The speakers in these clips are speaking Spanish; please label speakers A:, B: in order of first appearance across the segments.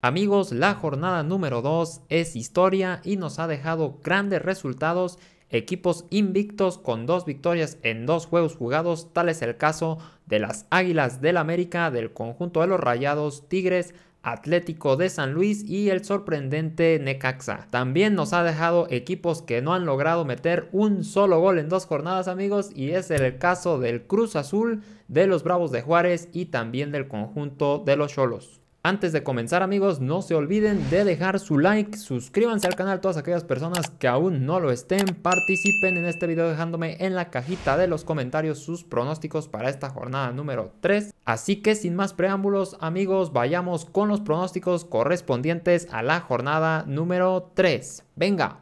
A: Amigos, la jornada número 2 es historia y nos ha dejado grandes resultados, equipos invictos con dos victorias en dos juegos jugados, tal es el caso de las Águilas del América, del conjunto de los Rayados, Tigres, Atlético de San Luis y el sorprendente Necaxa. También nos ha dejado equipos que no han logrado meter un solo gol en dos jornadas amigos y es el caso del Cruz Azul, de los Bravos de Juárez y también del conjunto de los Cholos. Antes de comenzar amigos, no se olviden de dejar su like, suscríbanse al canal todas aquellas personas que aún no lo estén, participen en este video dejándome en la cajita de los comentarios sus pronósticos para esta jornada número 3. Así que sin más preámbulos amigos, vayamos con los pronósticos correspondientes a la jornada número 3. ¡Venga!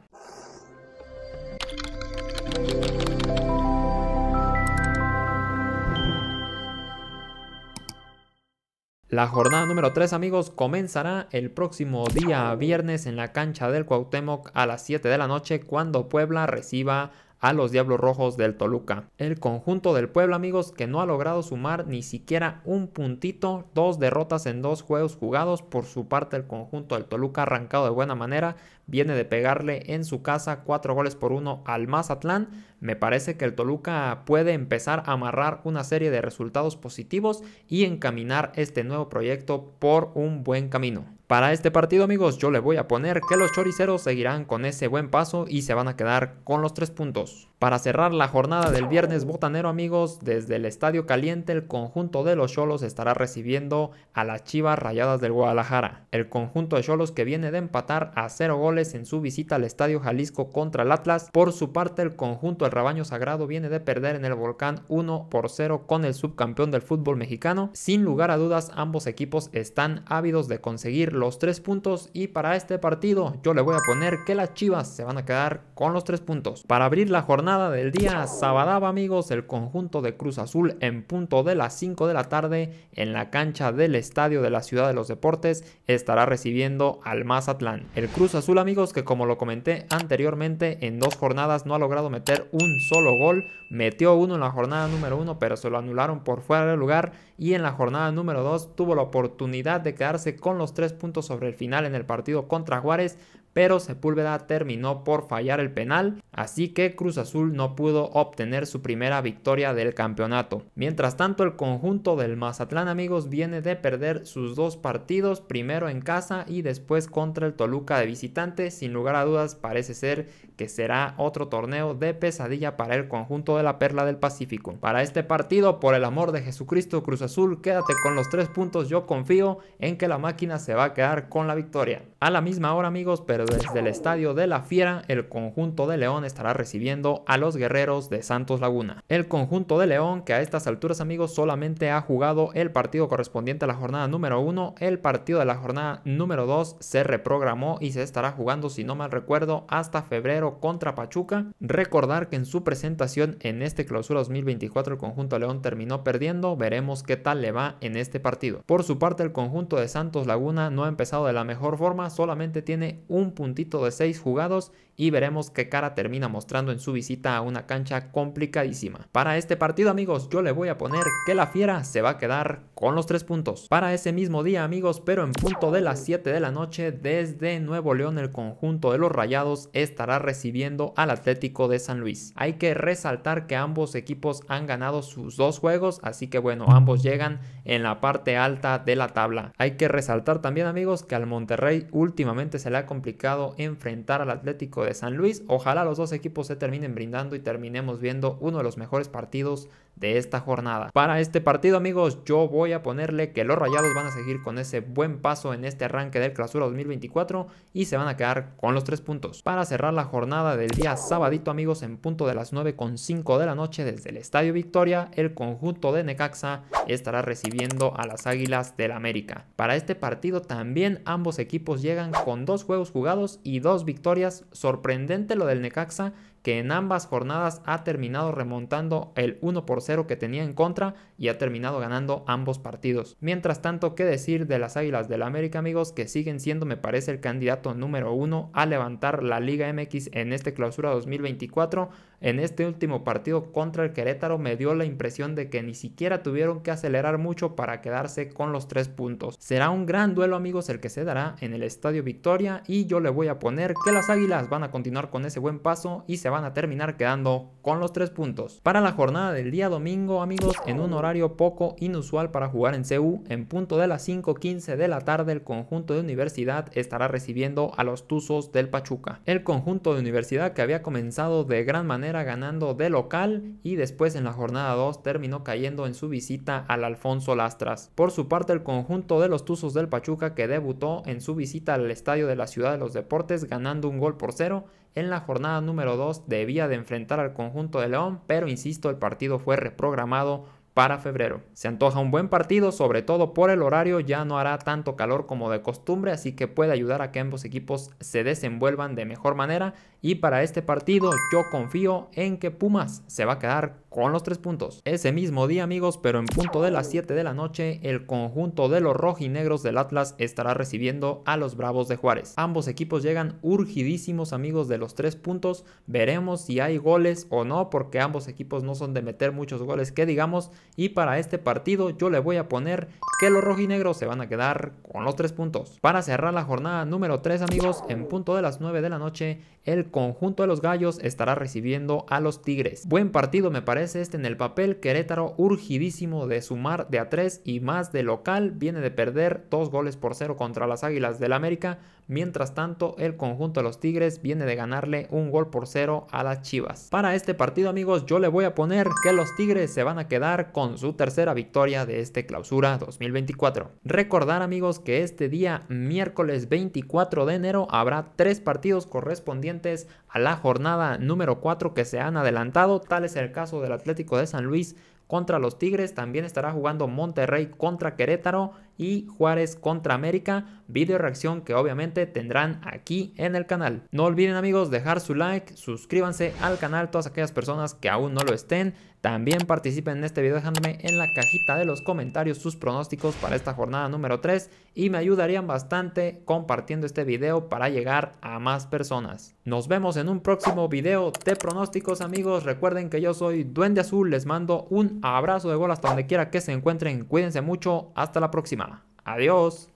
A: La jornada número 3, amigos, comenzará el próximo día viernes en la cancha del Cuauhtémoc a las 7 de la noche cuando Puebla reciba a los Diablos Rojos del Toluca. El conjunto del pueblo amigos, que no ha logrado sumar ni siquiera un puntito, dos derrotas en dos juegos jugados. Por su parte, el conjunto del Toluca, arrancado de buena manera, viene de pegarle en su casa cuatro goles por uno al Mazatlán. Me parece que el Toluca puede empezar a amarrar una serie de resultados positivos y encaminar este nuevo proyecto por un buen camino. Para este partido amigos yo le voy a poner que los choriceros seguirán con ese buen paso y se van a quedar con los tres puntos. Para cerrar la jornada del viernes botanero amigos, desde el Estadio Caliente el conjunto de los cholos estará recibiendo a las chivas rayadas del Guadalajara. El conjunto de cholos que viene de empatar a cero goles en su visita al Estadio Jalisco contra el Atlas. Por su parte el conjunto del Rabaño Sagrado viene de perder en el Volcán 1 por 0 con el subcampeón del fútbol mexicano. Sin lugar a dudas ambos equipos están ávidos de conseguir los tres puntos y para este partido yo le voy a poner que las Chivas se van a quedar con los tres puntos. Para abrir la jornada del día sabadaba amigos, el conjunto de Cruz Azul en punto de las 5 de la tarde en la cancha del estadio de la Ciudad de los Deportes estará recibiendo al Mazatlán. El Cruz Azul amigos que como lo comenté anteriormente en dos jornadas no ha logrado meter un solo gol, metió uno en la jornada número uno pero se lo anularon por fuera de lugar y en la jornada número 2 tuvo la oportunidad de quedarse con los tres puntos sobre el final en el partido contra Juárez, pero Sepúlveda terminó por fallar el penal, así que Cruz Azul no pudo obtener su primera victoria del campeonato. Mientras tanto, el conjunto del Mazatlán amigos viene de perder sus dos partidos, primero en casa y después contra el Toluca de visitante, sin lugar a dudas parece ser que será otro torneo de pesadilla para el conjunto de la Perla del Pacífico. Para este partido, por el amor de Jesucristo Cruz Azul, quédate con los tres puntos, yo confío en que la máquina se va a quedar con la victoria. A la misma hora amigos, pero desde el estadio de la Fiera, el conjunto de León estará recibiendo a los guerreros de Santos Laguna. El conjunto de León, que a estas alturas amigos solamente ha jugado el partido correspondiente a la jornada número uno, el partido de la jornada número 2 se reprogramó y se estará jugando, si no mal recuerdo, hasta febrero contra Pachuca. Recordar que en su presentación en este clausura 2024 el conjunto León terminó perdiendo, veremos qué tal le va en este partido. Por su parte el conjunto de Santos Laguna no ha empezado de la mejor forma, solamente tiene un puntito de seis jugados y veremos qué cara termina mostrando en su visita a una cancha complicadísima. Para este partido amigos yo le voy a poner que la fiera se va a quedar con los tres puntos. Para ese mismo día amigos pero en punto de las 7 de la noche desde Nuevo León el conjunto de los rayados estará recibiendo al Atlético de San Luis. Hay que resaltar que ambos equipos han ganado sus dos juegos así que bueno ambos llegan en la parte alta de la tabla. Hay que resaltar también amigos que al Monterrey últimamente se le ha complicado enfrentar al Atlético de de San Luis. Ojalá los dos equipos se terminen brindando y terminemos viendo uno de los mejores partidos de esta jornada. Para este partido, amigos, yo voy a ponerle que los rayados van a seguir con ese buen paso en este arranque del clausura 2024 y se van a quedar con los tres puntos. Para cerrar la jornada del día sabadito, amigos, en punto de las 9.5 de la noche desde el Estadio Victoria, el conjunto de Necaxa estará recibiendo a las Águilas del América. Para este partido también ambos equipos llegan con dos juegos jugados y dos victorias. Sorprendente lo del Necaxa que en ambas jornadas ha terminado remontando el 1 por 0 que tenía en contra y ha terminado ganando ambos partidos. Mientras tanto, ¿qué decir de las Águilas del América, amigos? Que siguen siendo, me parece, el candidato número uno a levantar la Liga MX en este clausura 2024 en este último partido contra el Querétaro me dio la impresión de que ni siquiera tuvieron que acelerar mucho para quedarse con los tres puntos. Será un gran duelo amigos el que se dará en el Estadio Victoria y yo le voy a poner que las Águilas van a continuar con ese buen paso y se van a terminar quedando con los tres puntos. Para la jornada del día domingo amigos, en un horario poco inusual para jugar en CU, en punto de las 5.15 de la tarde el conjunto de universidad estará recibiendo a los Tuzos del Pachuca. El conjunto de universidad que había comenzado de gran manera ganando de local y después en la jornada 2 terminó cayendo en su visita al Alfonso Lastras. Por su parte el conjunto de los Tuzos del Pachuca que debutó en su visita al estadio de la Ciudad de los Deportes ganando un gol por cero en la jornada número 2 debía de enfrentar al conjunto de León, pero insisto, el partido fue reprogramado para febrero. Se antoja un buen partido, sobre todo por el horario, ya no hará tanto calor como de costumbre, así que puede ayudar a que ambos equipos se desenvuelvan de mejor manera y para este partido yo confío en que Pumas se va a quedar con los tres puntos. Ese mismo día amigos, pero en punto de las 7 de la noche, el conjunto de los rojinegros del Atlas estará recibiendo a los Bravos de Juárez. Ambos equipos llegan urgidísimos amigos de los tres puntos, veremos si hay goles o no, porque ambos equipos no son de meter muchos goles que digamos, y para este partido yo le voy a poner que los rojinegros se van a quedar con los tres puntos. Para cerrar la jornada número 3 amigos, en punto de las 9 de la noche, el conjunto de los gallos estará recibiendo a los tigres. Buen partido me parece este en el papel, Querétaro urgidísimo de sumar de a 3 y más de local, viene de perder dos goles por cero contra las águilas del América, mientras tanto el conjunto de los tigres viene de ganarle un gol por cero a las chivas. Para este partido amigos yo le voy a poner que los tigres se van a quedar con su tercera victoria de este clausura 2024. Recordar amigos que este día miércoles 24 de enero habrá tres partidos correspondientes a la jornada número 4 que se han adelantado, tal es el caso del Atlético de San Luis contra los Tigres, también estará jugando Monterrey contra Querétaro y Juárez contra América, video reacción que obviamente tendrán aquí en el canal. No olviden amigos dejar su like, suscríbanse al canal todas aquellas personas que aún no lo estén, también participen en este video dejándome en la cajita de los comentarios sus pronósticos para esta jornada número 3 y me ayudarían bastante compartiendo este video para llegar a más personas. Nos vemos en un próximo video de pronósticos amigos. Recuerden que yo soy Duende Azul, les mando un abrazo de gol hasta donde quiera que se encuentren. Cuídense mucho, hasta la próxima. Adiós.